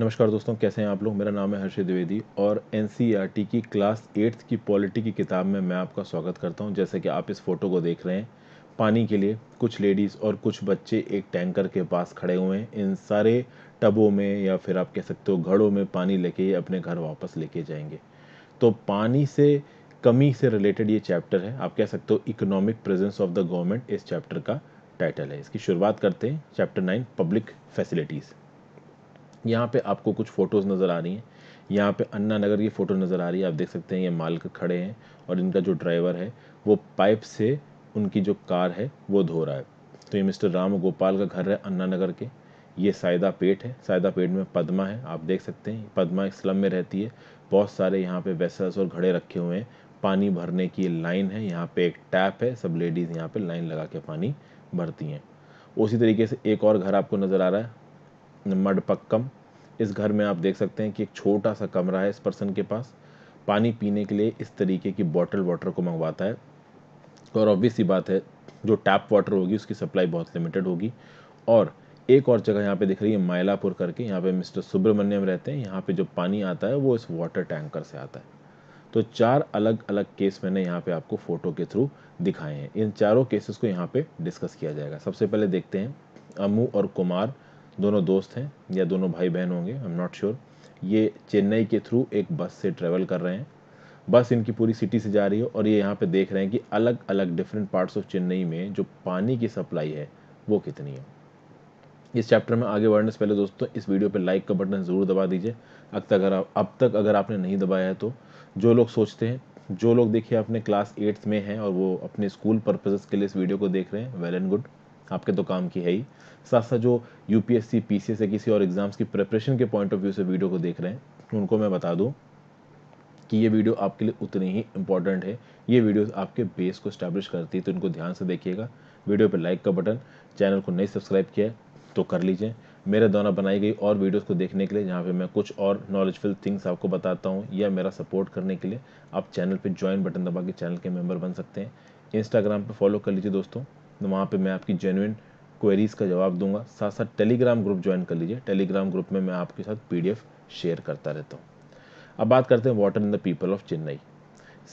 नमस्कार दोस्तों कैसे हैं आप लोग मेरा नाम है हर्षित द्विवेदी और एन e की क्लास एट्थ की पॉलिटी की किताब में मैं आपका स्वागत करता हूं जैसे कि आप इस फ़ोटो को देख रहे हैं पानी के लिए कुछ लेडीज़ और कुछ बच्चे एक टैंकर के पास खड़े हुए हैं इन सारे टबों में या फिर आप कह सकते हो घड़ों में पानी लेके अपने घर वापस लेके जाएंगे तो पानी से कमी से रिलेटेड ये चैप्टर है आप कह सकते हो economic presence of the government इस चैप्टर का टाइटल है इसकी शुरुआत करते हैं चैप्टर नाइन पब्लिक फैसिलिटीज़ यहाँ पे आपको कुछ फ़ोटोज़ नज़र आ रही हैं यहाँ पे अन्ना नगर की फ़ोटो नज़र आ रही है आप देख सकते हैं ये मालिक खड़े हैं और इनका जो ड्राइवर है वो पाइप से उनकी जो कार है वो धो रहा है तो ये मिस्टर राम गोपाल का घर है अन्ना नगर के ये सायदा पेट है सायदा पेट में पदमा है आप देख सकते हैं पदमा एक स्लम में रहती है बहुत सारे यहाँ पे वेसल्स और घड़े रखे हुए हैं पानी भरने की लाइन है यहाँ पे एक टैप है सब लेडीज़ यहाँ पे लाइन लगा के पानी भरती हैं उसी तरीके से एक और घर आपको नज़र आ रहा है मडपक्कम इस घर में आप देख सकते हैं कि एक छोटा सा कमरा है इस पर्सन के पास पानी पीने के लिए इस तरीके की बॉटल वाटर को मंगवाता है और ऑब्वियस ही बात है जो टैप वाटर होगी उसकी सप्लाई बहुत लिमिटेड होगी और एक और जगह यहाँ पे दिख रही है मायलापुर करके यहाँ पे मिस्टर सुब्रमण्यम रहते हैं यहाँ पे जो पानी आता है वो इस वाटर टैंकर से आता है तो चार अलग अलग केस मैंने यहाँ पे आपको फ़ोटो के थ्रू दिखाए हैं इन चारों केसेस को यहाँ पे डिस्कस किया जाएगा सबसे पहले देखते हैं अमू और कुमार दोनों दोस्त हैं या दोनों भाई बहन होंगे आई एम नॉट श्योर ये चेन्नई के थ्रू एक बस से ट्रेवल कर रहे हैं बस इनकी पूरी सिटी से जा रही है और ये यहाँ पे देख रहे हैं कि अलग अलग डिफरेंट पार्ट्स ऑफ चेन्नई में जो पानी की सप्लाई है वो कितनी है इस चैप्टर में आगे बढ़ने से पहले दोस्तों इस वीडियो पे लाइक का बटन ज़रूर दबा दीजिए अब तक अगर अब तक अगर आपने नहीं दबाया है तो जो लोग सोचते हैं जो लोग देखिए अपने क्लास एट्थ में हैं और वो अपने स्कूल पर्पजेस के लिए इस वीडियो को देख रहे हैं वेल एंड गुड आपके तो काम की है ही साथ साथ जो यू पी या किसी और एग्ज़ाम्स की प्रिपरेशन के पॉइंट ऑफ व्यू से वीडियो को देख रहे हैं उनको मैं बता दूँ कि ये वीडियो आपके लिए उतनी ही इंपॉर्टेंट है ये वीडियो आपके बेस को स्टैब्लिश करती है तो इनको ध्यान से देखिएगा वीडियो पर लाइक का बटन चैनल को नहीं सब्सक्राइब किया तो कर लीजिए मेरे द्वारा बनाई गई और वीडियोस को देखने के लिए जहाँ पे मैं कुछ और नॉलेजफुल थिंग्स आपको बताता हूँ या मेरा सपोर्ट करने के लिए आप चैनल पे ज्वाइन बटन दबा के चैनल के मेंबर बन सकते हैं इंस्टाग्राम पे फॉलो कर लीजिए दोस्तों तो वहाँ पे मैं आपकी जेनुइन क्वेरीज़ का जवाब दूंगा साथ साथ टेलीग्राम ग्रुप ज्वाइन कर लीजिए टेलीग्राम ग्रुप में मैं आपके साथ पीडीएफ शेयर करता रहता हूँ अब बात करते हैं water in the people of Chennai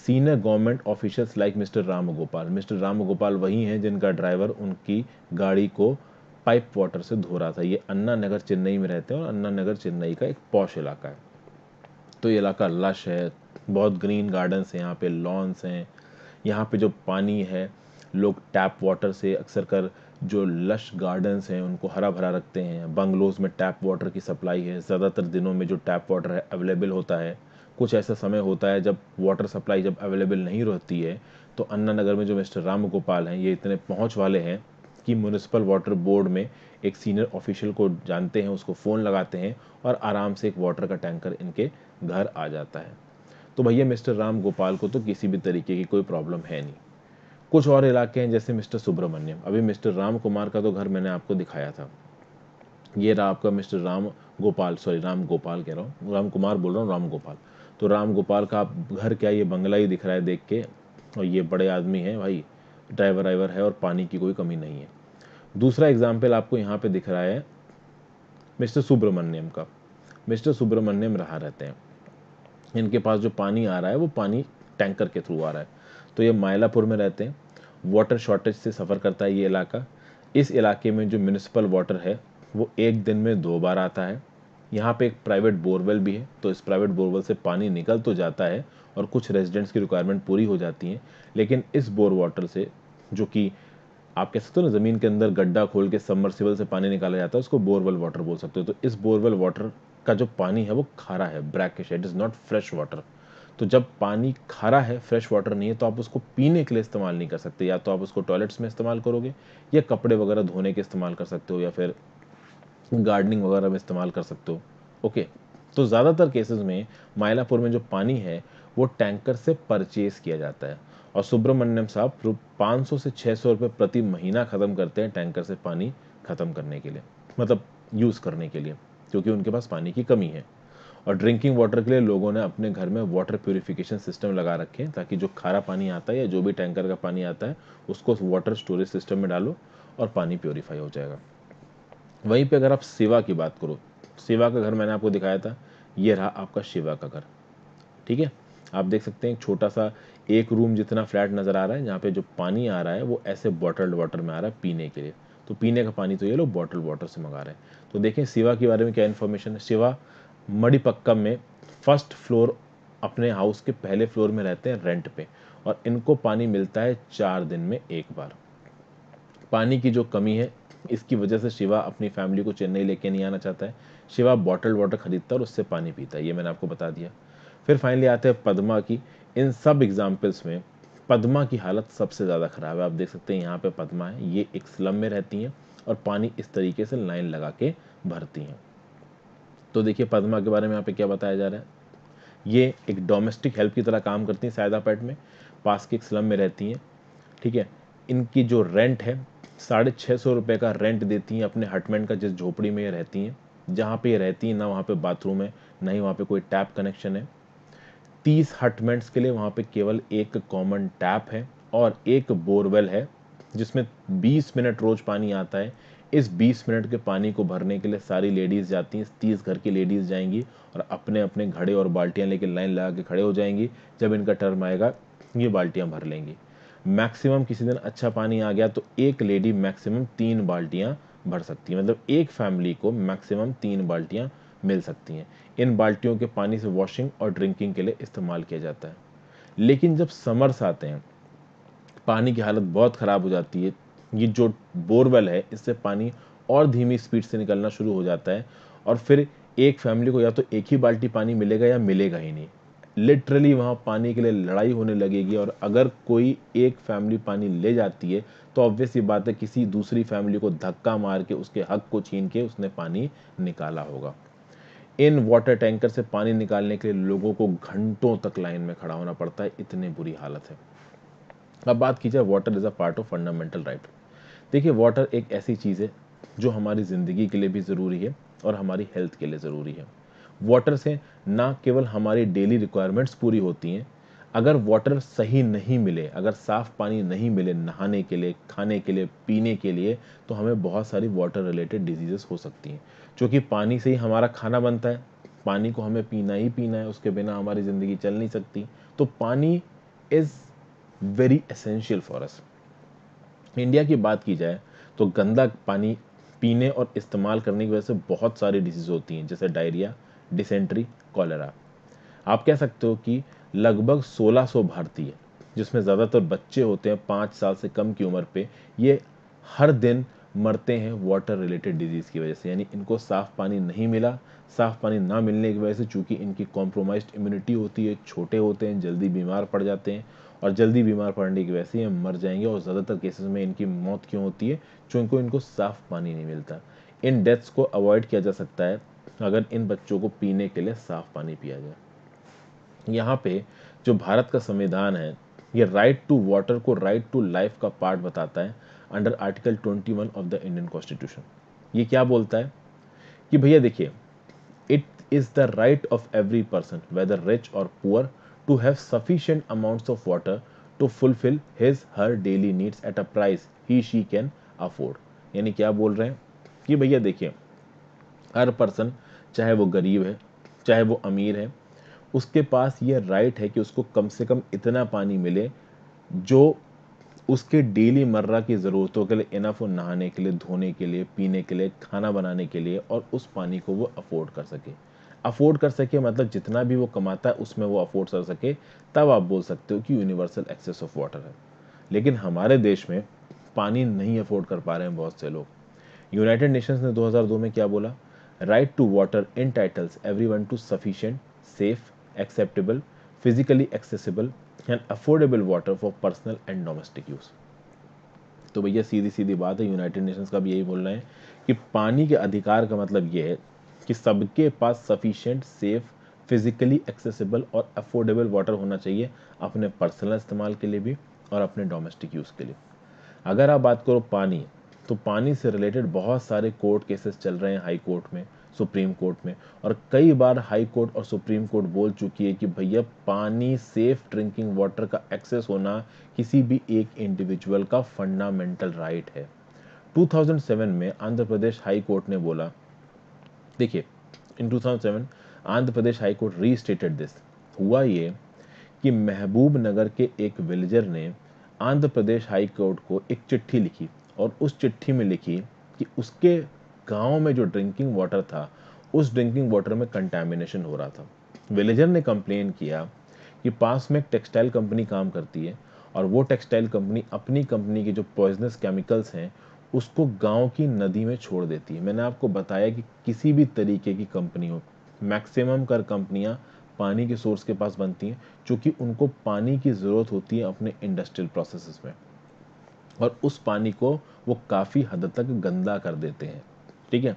senior government officials like mister Ram Gopal mister Ram Gopal वही हैं जिनका ड्राइवर उनकी गाड़ी को पाइप वाटर से धो रहा था ये अन्ना नगर चेन्नई में रहते हैं और अन्ना नगर चेन्नई का एक पौश इलाका है तो ये इलाका लश है बहुत ग्रीन गार्डन्स हैं यहाँ पे लॉन्स हैं यहाँ पे जो पानी है लोग टैप वाटर से अक्सर कर जो लश गार्डन्स हैं उनको हरा भरा रखते हैं बंगलोज़ में टैप वाटर की सप्लाई है ज़्यादातर दिनों में जो टैप वाटर है अवेलेबल होता है कुछ ऐसा समय होता है जब वाटर सप्लाई जब अवेलेबल नहीं रहती है तो अन्ना नगर में जो मिस्टर राम गोपाल हैं ये इतने पहुँच वाले हैं कि म्यूनसिपल वाटर बोर्ड में एक सीनियर ऑफिशियल को जानते हैं उसको फ़ोन लगाते हैं और आराम से एक वाटर का टैंकर इनके घर आ जाता है तो भैया मिस्टर राम गोपाल को तो किसी भी तरीके की कोई प्रॉब्लम है नहीं कुछ और इलाके हैं जैसे मिस्टर सुब्रमण्यम अभी मिस्टर राम कुमार का तो घर मैंने आपको दिखाया था ये रहा आपका मिस्टर राम गोपाल सॉरी राम गोपाल कह रहा हूँ राम कुमार बोल रहा हूँ राम गोपाल तो राम गोपाल का आप घर क्या ये बंगला ही दिख रहा है देख के और ये बड़े आदमी हैं भाई ड्राइवर ड्राइवर है और पानी की कोई कमी नहीं है दूसरा एग्जाम्पल आपको यहाँ पे दिख रहा है मिस्टर सुब्रमण्यम का मिस्टर सुब्रमण्यम रहा रहते हैं इनके पास जो पानी आ रहा है वो पानी टैंकर के थ्रू आ रहा है तो ये मायलापुर में रहते हैं वाटर शॉर्टेज से सफ़र करता है ये इलाका इस इलाके में जो म्यूनसिपल वाटर है वो एक दिन में दो बार आता है यहाँ पे एक प्राइवेट बोरवेल भी है तो इस प्राइवेट बोरवेल से पानी निकल तो जाता है और कुछ रेजिडेंट्स की रिक्वायरमेंट पूरी हो जाती है लेकिन इस बोर वाटर से जो कि आप कह सकते हो ना ज़मीन के अंदर गड्ढा खोल के सबमर्सिबल से पानी निकाला जाता है उसको बोरवेल वाटर बोल सकते हो तो इस बोरवेल वाटर का जो पानी है वो खारा है ब्रैकिश है it is not fresh water तो जब पानी खारा है फ्रेश वाटर नहीं है तो आप उसको पीने के लिए इस्तेमाल नहीं कर सकते या तो आप उसको टॉयलेट्स में इस्तेमाल करोगे या कपड़े वगैरह धोने के इस्तेमाल कर सकते हो या फिर गार्डनिंग वगैरह में इस्तेमाल कर सकते हो ओके तो ज़्यादातर केसेस में मायलापुर में जो पानी है वो टैंकर से परचेज किया जाता है और सुब्रमण्यम साहब पाँच सौ से छः सौ रुपये प्रति महीना ख़त्म करते हैं टैंकर से पानी ख़त्म करने के लिए मतलब यूज़ करने के लिए क्योंकि उनके पास पानी की कमी है और ड्रिंकिंग वाटर के लिए लोगों ने अपने घर में वाटर प्योरीफिकेशन सिस्टम लगा रखे हैं ताकि जो खारा पानी आता है या जो भी टैंकर का पानी आता है उसको वाटर स्टोरेज सिस्टम में डालो और पानी प्योरीफाई हो जाएगा वहीं पर अगर आप सेवा की बात करो सेवा का घर मैंने आपको दिखाया था ये रहा आपका शिवा का घर ठीक है आप देख सकते हैं छोटा सा एक रूम जितना फ्लैट नज़र आ रहा है जहाँ पे जो पानी आ रहा है वो ऐसे बॉटल्ड वाटर में आ रहा है पीने के लिए तो पीने का पानी तो ये लोग बॉटल वाटर से मंगा रहे हैं तो देखें शिवा के बारे में क्या इन्फॉर्मेशन है शिवा मडीपक्कम में फर्स्ट फ्लोर अपने हाउस के पहले फ्लोर में रहते हैं रेंट पे और इनको पानी मिलता है चार दिन में एक बार पानी की जो कमी है इसकी वजह से शिवा अपनी फैमिली को चेन्नई लेके नहीं आना चाहता है शिवा बॉटल वाटर खरीदता है और उससे पानी पीता है ये मैंने आपको बता दिया फिर फाइनली आते हैं पदमा की इन सब एग्जाम्पल्स में पदमा की हालत सबसे ज़्यादा ख़राब है आप देख सकते हैं यहाँ पे पदमा है ये एक स्लम में रहती हैं और पानी इस तरीके से लाइन लगा के भरती हैं तो देखिए पद्मा के बारे में यहाँ पे क्या बताया जा रहा है ये एक डोमेस्टिक हेल्प की तरह काम करती हैं सैदापैट में पास के एक स्लम में रहती हैं ठीक है इनकी जो रेंट है साढ़े छः सौ रुपये का रेंट देती हैं अपने हटमेंट का जिस झोपड़ी में ये रहती हैं जहाँ पे ये रहती हैं ना वहाँ पे बाथरूम है ना ही वहाँ पे कोई टैप कनेक्शन है तीस हटमेंट्स के लिए वहाँ पे केवल एक कॉमन टैप है और एक बोरवेल है जिसमें बीस मिनट रोज़ पानी आता है इस 20 मिनट के पानी को भरने के लिए सारी लेडीज़ जाती हैं तीस घर की लेडीज़ जाएंगी और अपने अपने घड़े और बाल्टियाँ लेकर लाइन लगा के खड़े हो जाएंगी जब इनका टर्म आएगा ये बाल्टियाँ भर लेंगी मैक्सिमम किसी दिन अच्छा पानी आ गया तो एक लेडी मैक्सिमम तीन बाल्टियाँ भर सकती है मतलब एक फैमिली को मैक्सिमम तीन बाल्टियाँ मिल सकती हैं इन बाल्टियों के पानी से वॉशिंग और ड्रिंकिंग के लिए इस्तेमाल किया जाता है लेकिन जब समर्स आते हैं पानी की हालत बहुत ख़राब हो जाती है ये जो बोरवेल है इससे पानी और धीमी स्पीड से निकलना शुरू हो जाता है और फिर एक फैमिली को या तो एक ही बाल्टी पानी मिलेगा या मिलेगा ही नहीं लिटरली वहाँ पानी के लिए लड़ाई होने लगेगी और अगर कोई एक फैमिली पानी ले जाती है तो ऑब्वियस ये बात है किसी दूसरी फैमिली को धक्का मार के उसके हक को छीन के उसने पानी निकाला होगा इन वाटर टैंकर से पानी निकालने के लिए लोगों को घंटों तक लाइन में खड़ा होना पड़ता है इतनी बुरी हालत है अब बात की जाए water is a part of fundamental right देखिए वाटर एक ऐसी चीज़ है जो हमारी ज़िंदगी के लिए भी ज़रूरी है और हमारी हेल्थ के लिए ज़रूरी है वाटर से ना केवल हमारी डेली रिक्वायरमेंट्स पूरी होती हैं अगर वाटर सही नहीं मिले अगर साफ़ पानी नहीं मिले नहाने के लिए खाने के लिए पीने के लिए तो हमें बहुत सारी वाटर रिलेटेड डिजीजेस हो सकती हैं क्योंकि पानी से ही हमारा खाना बनता है पानी को हमें पीना ही पीना है उसके बिना हमारी ज़िंदगी चल नहीं सकती तो पानी is very essential for us India की बात की जाए तो गंदा पानी पीने और इस्तेमाल करने की वजह से बहुत सारी डिजीज़ होती हैं जैसे डायरिया डिसेंट्री कॉलेरा आप कह सकते हो कि लगभग 1600 भारतीय जिसमें ज़्यादातर बच्चे होते हैं पाँच साल से कम की उम्र पे ये हर दिन मरते हैं वाटर रिलेटेड डिजीज़ की वजह से यानी इनको साफ़ पानी नहीं मिला साफ़ पानी ना मिलने की वजह से चूँकि इनकी कॉम्प्रोमाइज इम्यूनिटी होती है छोटे होते हैं जल्दी बीमार पड़ जाते हैं और जल्दी बीमार पड़ने की वजह से ये मर जाएंगे और ज़्यादातर केसेस में इनकी मौत क्यों होती है क्योंकि इनको साफ़ पानी नहीं मिलता इन डेथ्स को अवॉइड किया जा सकता है अगर इन बच्चों को पीने के लिए साफ़ पानी पिया जाए यहाँ पे जो भारत का संविधान है ये राइट टू वाटर को राइट टू लाइफ का पार्ट बताता है under article 21 of the Indian constitution ये क्या बोलता है कि भैया देखिए it is the right of every person whether rich और poor to have sufficient amounts of water to fulfill his her daily needs at a price he she can afford यानी क्या बोल रहे हैं कि भैया देखिए हर पर्सन चाहे वो गरीब है चाहे वो अमीर है उसके पास ये राइट है कि उसको कम से कम इतना पानी मिले जो उसके डेली मर्रा की ज़रूरतों के लिए इनफ नहाने के लिए धोने के लिए पीने के लिए खाना बनाने के लिए और उस पानी को वो अफोर्ड कर सके अफोर्ड कर सके मतलब जितना भी वो कमाता है उसमें वो अफोर्ड कर सके तब आप बोल सकते हो कि यूनिवर्सल एक्सेस ऑफ वाटर है लेकिन हमारे देश में पानी नहीं अफोर्ड कर पा रहे हैं बहुत से लोग यूनाइटेड नेशंस ने 2002 में क्या बोला right to water entitles every one to sufficient safe acceptable physically accessible and affordable water for personal and domestic use तो भैया सीधी सीधी बात है यूनाइटेड नेशंस का भी यही बोलना है कि पानी के अधिकार का मतलब ये है कि सबके पास सफिशेंट सेफ फिज़िकली एक्सेसिबल और अफोर्डेबल वाटर होना चाहिए अपने पर्सनल इस्तेमाल के लिए भी और अपने डोमेस्टिक यूज़ के लिए अगर आप बात करो पानी तो पानी से रिलेटेड बहुत सारे कोर्ट केसेस चल रहे हैं हाई कोर्ट में सुप्रीम कोर्ट में और कई बार हाई कोर्ट और सुप्रीम कोर्ट बोल चुकी है कि भैया पानी सेफ ड्रिंकिंग वाटर का एक्सेस होना किसी भी एक इंडिविजुअल का फंडामेंटल राइट है 2007 में आंध्र प्रदेश हाई कोर्ट ने बोला देखिए in 2007 Andhra Pradesh court restated this हुआ ये कि महबूब नगर के एक विलेजर ने आंध्र प्रदेश हाई कोर्ट को एक चिट्ठी लिखी और उस चिट्ठी में लिखी कि उसके गांव में जो ड्रिंकिंग वाटर था उस ड्रिंकिंग वाटर में कंटेमिनेशन हो रहा था विलेजर ने कंप्लेन किया कि पास में एक टेक्सटाइल कंपनी काम करती है और वो टेक्सटाइल कंपनी अपनी कंपनी के जो पॉइजनस केमिकल्स हैं उसको गांव की नदी में छोड़ देती है मैंने आपको बताया कि किसी भी तरीके की कंपनी हो मैक्सिमम कर कंपनियां पानी के सोर्स के पास बनती हैं क्योंकि उनको पानी की ज़रूरत होती है अपने इंडस्ट्रियल प्रोसेस में और उस पानी को वो काफ़ी हद तक गंदा कर देते हैं ठीक है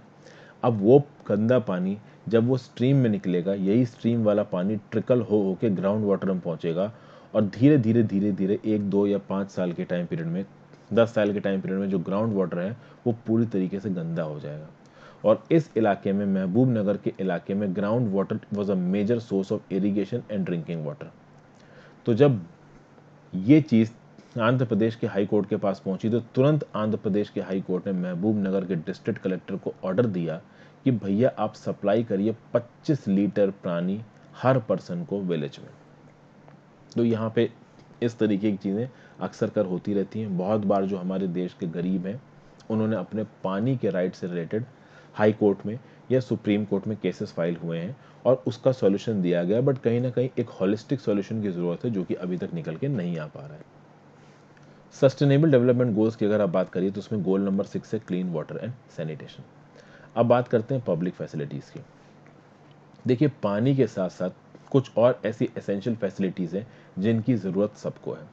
अब वो गंदा पानी जब वो स्ट्रीम में निकलेगा यही स्ट्रीम वाला पानी ट्रिकल हो होके ग्राउंड वाटर में पहुंचेगा और धीरे धीरे धीरे धीरे एक दो या पाँच साल के टाइम पीरियड में दस साल के टाइम पीरियड में जो ग्राउंड वाटर है वो पूरी तरीके से गंदा हो जाएगा और इस इलाके में महबूब नगर के इलाके में ground water was a major source of irrigation and drinking water तो जब ये चीज़ आंध्र प्रदेश के हाई कोर्ट के पास पहुंची तो तुरंत आंध्र प्रदेश के हाई कोर्ट ने महबूब नगर के डिस्ट्रिक्ट कलेक्टर को ऑर्डर दिया कि भैया आप सप्लाई करिए 25 लीटर पानी हर पर्सन को विलेज में तो यहाँ पे इस तरीके की चीज़ें अक्सर कर होती रहती हैं बहुत बार जो हमारे देश के गरीब हैं उन्होंने अपने पानी के राइट से रिलेटेड हाई कोर्ट में या सुप्रीम कोर्ट में केसेस फाइल हुए हैं और उसका सॉल्यूशन दिया गया बट कहीं ना कहीं एक हॉलिस्टिक सॉल्यूशन की ज़रूरत है जो कि अभी तक निकल के नहीं आ पा रहा है सस्टेनेबल डेवलपमेंट गोल्स की अगर आप बात करिए तो उसमें गोल नंबर सिक्स है क्लीन वाटर एंड सैनिटेशन अब बात करते हैं पब्लिक फैसिलिटीज़ की देखिए पानी के साथ साथ कुछ और ऐसी एसेंशियल फैसिलिटीज़ हैं जिनकी ज़रूरत सबको है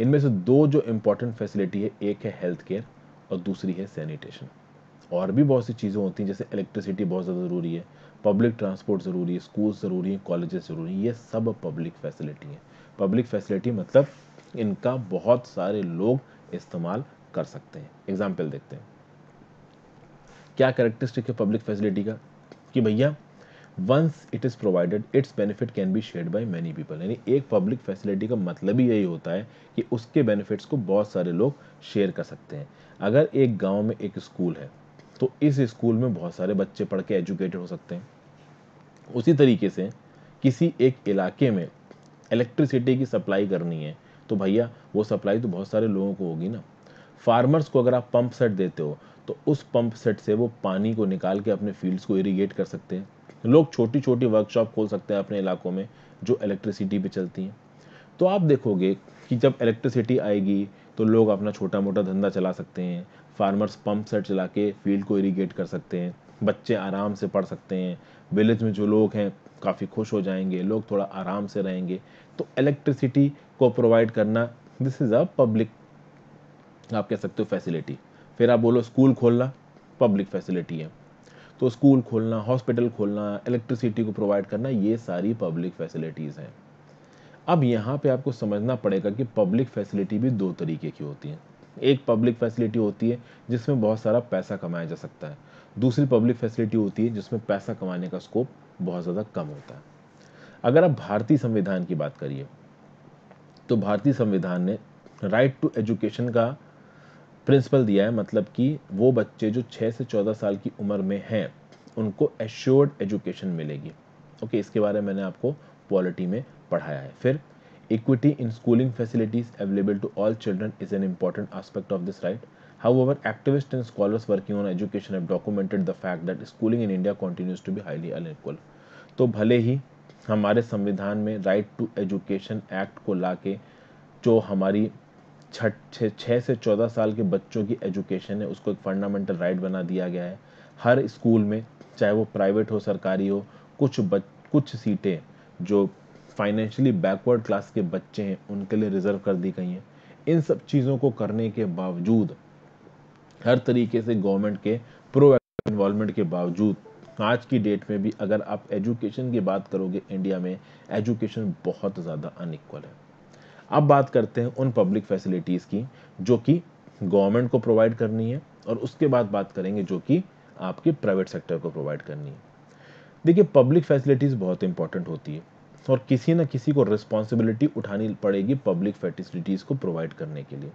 इनमें से दो जो इम्पोर्टेंट फैसिलिटी है एक है हेल्थ केयर और दूसरी है सैनिटेशन और भी बहुत सी चीज़ें होती हैं जैसे इलेक्ट्रिसिटी बहुत ज़्यादा ज़रूरी है पब्लिक ट्रांसपोर्ट ज़रूरी है स्कूल ज़रूरी हैं कॉलेज ज़रूरी हैं ये सब पब्लिक फैसिलिटी हैं पब्लिक फैसिलिटी मतलब इनका बहुत सारे लोग इस्तेमाल कर सकते हैं एग्जाम्पल देखते हैं क्या करेक्टरिस्टिक है पब्लिक फैसिलिटी का कि भैया once it is provided its benefit can be share by many people यानी एक पब्लिक फैसिलिटी का मतलब ही यही होता है कि उसके बेनिफिट्स को बहुत सारे लोग शेयर कर सकते हैं अगर एक गांव में एक स्कूल है तो इस स्कूल में बहुत सारे बच्चे पढ़ के एजुकेटेड हो सकते हैं उसी तरीके से किसी एक इलाके में इलेक्ट्रिसिटी की सप्लाई करनी है तो भैया वो सप्लाई तो बहुत सारे लोगों को होगी ना फार्मर्स को अगर आप पंप सेट देते हो तो उस पंप सेट से वो पानी को निकाल के अपने फील्ड्स को इरीगेट कर सकते हैं लोग छोटी छोटी वर्कशॉप खोल सकते हैं अपने इलाकों में जो इलेक्ट्रिसिटी पे चलती हैं तो आप देखोगे कि जब इलेक्ट्रिसिटी आएगी तो लोग अपना छोटा मोटा धंधा चला सकते हैं फार्मर्स पंप सेट चला के फील्ड को इरीगेट कर सकते हैं बच्चे आराम से पढ़ सकते हैं विलेज में जो लोग हैं काफ़ी खुश हो जाएंगे लोग थोड़ा आराम से रहेंगे तो इलेक्ट्रिसिटी को प्रोवाइड करना दिस इज़ अ पब्लिक आप कह सकते हो फैसिलिटी फिर आप बोलो स्कूल खोलना पब्लिक फैसिलिटी है तो स्कूल खोलना हॉस्पिटल खोलना इलेक्ट्रिसिटी को प्रोवाइड करना ये सारी पब्लिक फैसिलिटीज़ हैं अब यहाँ पे आपको समझना पड़ेगा कि पब्लिक फैसिलिटी भी दो तरीके की होती है एक पब्लिक फैसिलिटी होती है जिसमें बहुत सारा पैसा कमाया जा सकता है दूसरी पब्लिक फैसिलिटी होती है जिसमें पैसा कमाने का स्कोप बहुत ज़्यादा कम होता है अगर आप भारतीय संविधान की बात करिए तो भारतीय संविधान ने राइट टू एजुकेशन का प्रिंसिपल दिया है मतलब कि वो बच्चे जो 6 से 14 साल की उम्र में हैं उनको एश्योर्ड एजुकेशन मिलेगी ओके इसके बारे में मैंने आपको पॉलिटी में पढ़ाया है फिर equity in schooling facilities available to all children is an important aspect of this right however activist and scholars working on education have documented the fact that schooling in India continues to be highly unequal तो भले ही हमारे संविधान में right to education act को लाके जो हमारी छठ छः से चौदह साल के बच्चों की एजुकेशन है उसको एक फंडामेंटल राइट बना दिया गया है हर स्कूल में चाहे वो प्राइवेट हो सरकारी हो कुछ बच कुछ सीटें जो फाइनेंशियली बैकवर्ड क्लास के बच्चे हैं उनके लिए रिजर्व कर दी गई हैं इन सब चीज़ों को करने के बावजूद हर तरीके से गवर्नमेंट के प्रो इन्वॉल्वमेंट के बावजूद आज की डेट में भी अगर आप एजुकेशन की बात करोगे इंडिया में एजुकेशन बहुत ज़्यादा अनइक्वल है अब बात करते हैं उन पब्लिक फैसिलिटीज़ की जो कि गवर्नमेंट को प्रोवाइड करनी है और उसके बाद बात करेंगे जो कि आपके प्राइवेट सेक्टर को प्रोवाइड करनी है देखिए पब्लिक फैसिलिटीज़ बहुत इंपॉर्टेंट होती है और किसी ना किसी को रिस्पॉन्सिबिलिटी उठानी पड़ेगी पब्लिक फैसिलिटीज़ को प्रोवाइड करने के लिए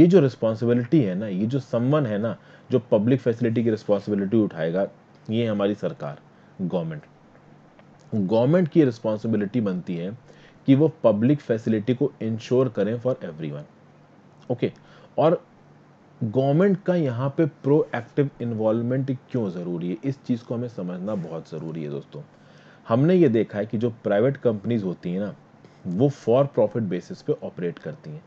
ये जो रिस्पॉन्सिबिलिटी है ना ये जो सम्मन है ना जो पब्लिक फैसिलिटी की रिस्पॉन्सिबिलिटी उठाएगा ये हमारी सरकार गवर्नमेंट गवर्नमेंट की रिस्पॉन्सिबिलिटी बनती है कि वो पब्लिक फैसिलिटी को इंश्योर करें फॉर एवरीवन ओके और गवर्नमेंट का यहाँ पे प्रोएक्टिव इन्वॉल्वमेंट क्यों ज़रूरी है इस चीज़ को हमें समझना बहुत ज़रूरी है दोस्तों हमने ये देखा है कि जो प्राइवेट कंपनीज होती हैं ना वो फॉर प्रॉफिट बेसिस पे ऑपरेट करती हैं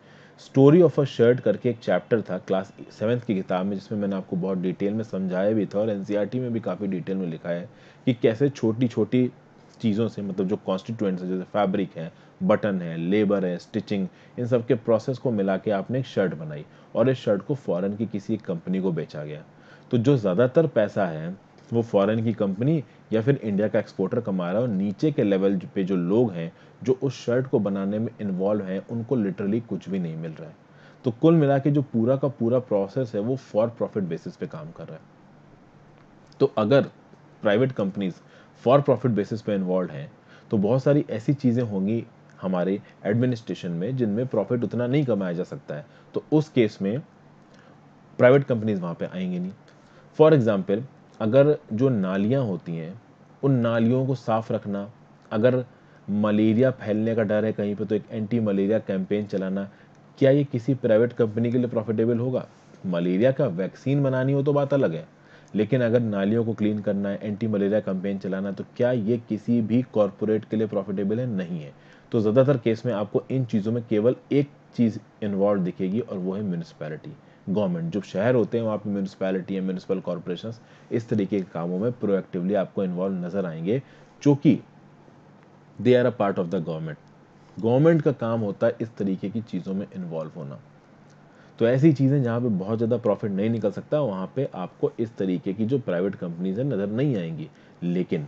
स्टोरी ऑफ अ शर्ट करके एक चैप्टर था क्लास सेवन्थ की किताब में जिसमें मैंने आपको बहुत डिटेल में समझाया भी था और एनसीआरटी e में भी काफ़ी डिटेल में लिखा है कि कैसे छोटी छोटी चीज़ों से मतलब जो कॉन्स्टिट्यूंट्स हैं जैसे फैब्रिक है बटन है लेबर है स्टिचिंग इन सब के प्रोसेस को मिला के आपने एक शर्ट बनाई और इस शर्ट को फॉरेन की किसी एक कंपनी को बेचा गया तो जो ज़्यादातर पैसा है वो फॉरेन की कंपनी या फिर इंडिया का एक्सपोर्टर कमा रहा है और नीचे के लेवल पे जो लोग हैं जो उस शर्ट को बनाने में इन्वॉल्व हैं उनको लिटरली कुछ भी नहीं मिल रहा है तो कुल मिला के जो पूरा का पूरा प्रोसेस है वो फॉर प्रॉफिट बेसिस पे काम कर रहा है तो अगर private companies for profit basis पे इन्वॉल्व हैं तो बहुत सारी ऐसी चीज़ें होंगी हमारे एडमिनिस्ट्रेशन में जिनमें प्रॉफिट उतना नहीं कमाया जा सकता है तो उस केस में प्राइवेट कंपनीज वहाँ पे आएंगी नहीं फॉर एग्ज़ाम्पल अगर जो नालियाँ होती हैं उन नालियों को साफ़ रखना अगर मलेरिया फैलने का डर है कहीं पे तो एक एंटी मलेरिया कैंपेन चलाना क्या ये किसी प्राइवेट कंपनी के लिए प्रॉफिटेबल होगा मलेरिया का वैक्सीन बनानी हो तो बात अलग है लेकिन अगर नालियों को क्लीन करना है एंटी मलेरिया कंपेन चलाना तो क्या ये किसी भी कॉरपोरेट के लिए प्रॉफिटेबल है नहीं है तो ज़्यादातर केस में आपको इन चीज़ों में केवल एक चीज़ इन्वॉल्व दिखेगी और वो है म्यूनसिपैलिटी गवर्नमेंट जो शहर होते हैं वहाँ पे म्यूनसिपैलिटी या म्यूनसिपल कॉरपोरेशन इस तरीके के कामों में प्रोएक्टिवली आपको इन्वॉल्व नज़र आएंगे जो कि they are a part of the government government का काम होता है इस तरीके की चीज़ों में इन्वॉल्व होना तो ऐसी चीज़ें जहाँ पे बहुत ज़्यादा प्रॉफिट नहीं निकल सकता वहाँ पे आपको इस तरीके की जो प्राइवेट कंपनीज हैं नज़र नहीं आएंगी लेकिन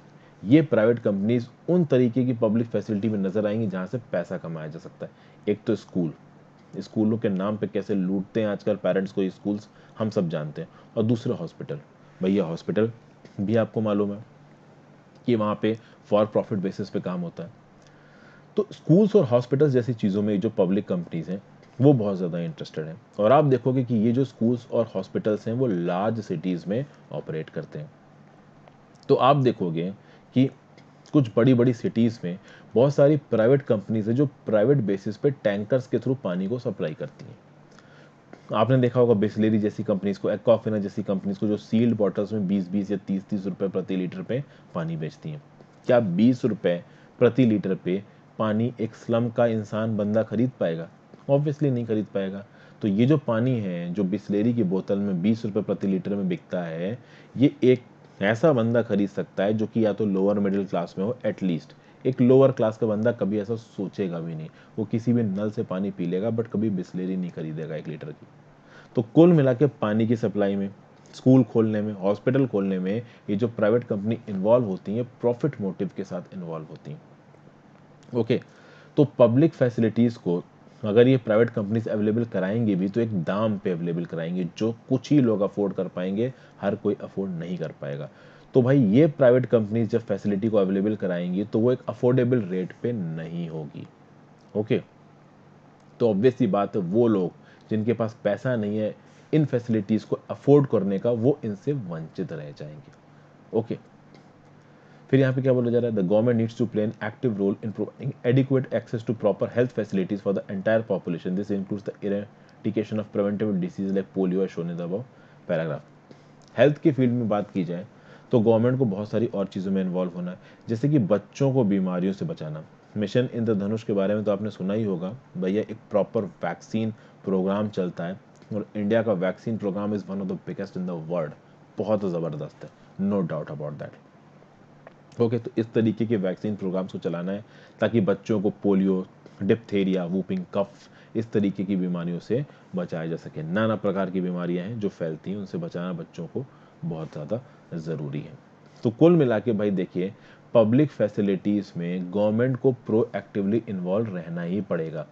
ये प्राइवेट कंपनीज उन तरीके की पब्लिक फैसिलिटी में नज़र आएंगी जहाँ से पैसा कमाया जा सकता है एक तो स्कूल स्कूलों के नाम पे कैसे लूटते हैं आजकल पेरेंट्स को स्कूल्स हम सब जानते हैं और दूसरा हॉस्पिटल भैया हॉस्पिटल भी आपको मालूम है कि वहाँ पे फॉर प्रॉफिट बेसिस पे काम होता है तो स्कूल्स और हॉस्पिटल्स जैसी चीज़ों में जो पब्लिक कंपनीज हैं वो बहुत ज़्यादा इंटरेस्टेड हैं और आप देखोगे कि ये जो स्कूल्स और हॉस्पिटल्स हैं वो लार्ज सिटीज़ में ऑपरेट करते हैं तो आप देखोगे कि कुछ बड़ी बड़ी सिटीज़ में बहुत सारी प्राइवेट कंपनीज है जो प्राइवेट बेसिस पे टैंकर्स के थ्रू पानी को सप्लाई करती हैं आपने देखा होगा बिस्लेरी जैसी कंपनीज को एक्वाफिना जैसी कंपनीज को जो सील्ड बॉटल्स में 20 20 या 30 30 रुपए प्रति लीटर पे पानी बेचती हैं क्या बीस रुपए प्रति लीटर पे पानी एक स्लम का इंसान बंदा खरीद पाएगा ऑब्वियसली नहीं खरीद पाएगा तो ये जो पानी है जो बिस्लेरी की बोतल में बीस रुपये प्रति लीटर में बिकता है ये एक ऐसा बंदा खरीद सकता है जो कि या तो लोअर मिडिल क्लास में हो एटलीस्ट एक लोअर क्लास का बंदा कभी ऐसा सोचेगा भी नहीं वो किसी भी नल से पानी पी लेगा बट कभी बिस्लेरी नहीं खरीदेगा एक लीटर की तो कुल मिला के पानी की सप्लाई में स्कूल खोलने में हॉस्पिटल खोलने में ये जो प्राइवेट कंपनी इन्वॉल्व होती हैं प्रॉफिट मोटिव के साथ इन्वॉल्व होती हैं ओके okay, तो पब्लिक फैसिलिटीज़ को अगर ये प्राइवेट कंपनीज अवेलेबल कराएंगे भी तो एक दाम पे अवेलेबल कराएंगे जो कुछ ही लोग अफोर्ड कर पाएंगे हर कोई अफोर्ड नहीं कर पाएगा तो भाई ये प्राइवेट कंपनीज जब फैसिलिटी को अवेलेबल कराएंगी तो वो एक अफोर्डेबल रेट पे नहीं होगी ओके तो ऑब्वियसली बात है वो लोग जिनके पास पैसा नहीं है इन फैसिलिटीज़ को अफोर्ड करने का वो इनसे वंचित रह जाएंगे ओके okay? फिर यहाँ पे क्या बोला जा रहा है the government needs to play an active role in providing adequate access to proper health facilities for the entire population this includes the eradication of preventable disease like polio shown in the above paragraph health की field में बात की जाए तो government को बहुत सारी और चीज़ों में इन्वॉल्व होना है जैसे कि बच्चों को बीमारियों से बचाना मिशन इंद्रधनुष के बारे में तो आपने सुना ही होगा भैया एक प्रॉपर वैक्सीन प्रोग्राम चलता है और इंडिया का vaccine program is one of the biggest in the world बहुत ज़बरदस्त है no doubt about that okay तो इस तरीके के वैक्सीन प्रोग्राम्स को चलाना है ताकि बच्चों को पोलियो डिप्थेरिया वूपिंग कफ इस तरीके की बीमारियों से बचाया जा सके नाना प्रकार की बीमारियां हैं जो फैलती हैं उनसे बचाना बच्चों को बहुत ज़्यादा ज़रूरी है तो कुल मिला भाई देखिए पब्लिक फैसिलिटीज़ में गवर्नमेंट को प्रोएक्टिवली इन्वॉल्व रहना ही पड़ेगा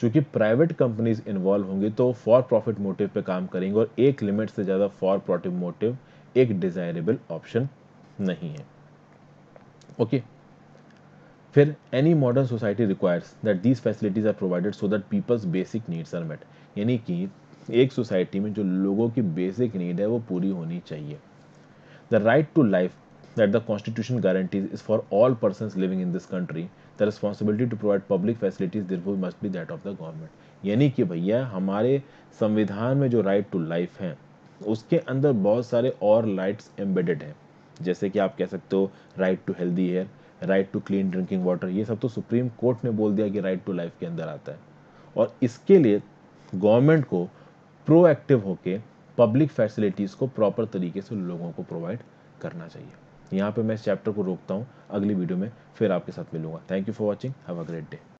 क्योंकि प्राइवेट कंपनीज इन्वॉल्व होंगी तो फॉर प्रॉफिट मोटिव पे काम करेंगे और एक लिमिट से ज़्यादा फॉर प्रॉफिट मोटिव एक डिज़ायरेबल ऑप्शन नहीं है ओके फिर any modern society requires that these facilities are provided so that people's basic needs are met यानी कि एक सोसाइटी में जो लोगों की बेसिक नीड है वो पूरी होनी चाहिए the right to life that the constitution guarantees is for all person living in this country the responsibility to provide public facilities there must be that of the government यानी कि भैया हमारे संविधान में जो राइट टू लाइफ है उसके अंदर बहुत सारे और राइट्स एम्बेडेड हैं जैसे कि आप कह सकते हो right to healthy air right to clean drinking water ये सब तो सुप्रीम कोर्ट ने बोल दिया कि राइट टू लाइफ के अंदर आता है और इसके लिए गवर्नमेंट को प्रोएक्टिव होके पब्लिक फैसिलिटीज़ को प्रॉपर तरीके से लोगों को प्रोवाइड करना चाहिए यहाँ पे मैं इस चैप्टर को रोकता हूँ अगली वीडियो में फिर आपके साथ मिलूंगा thank you for watching have a great day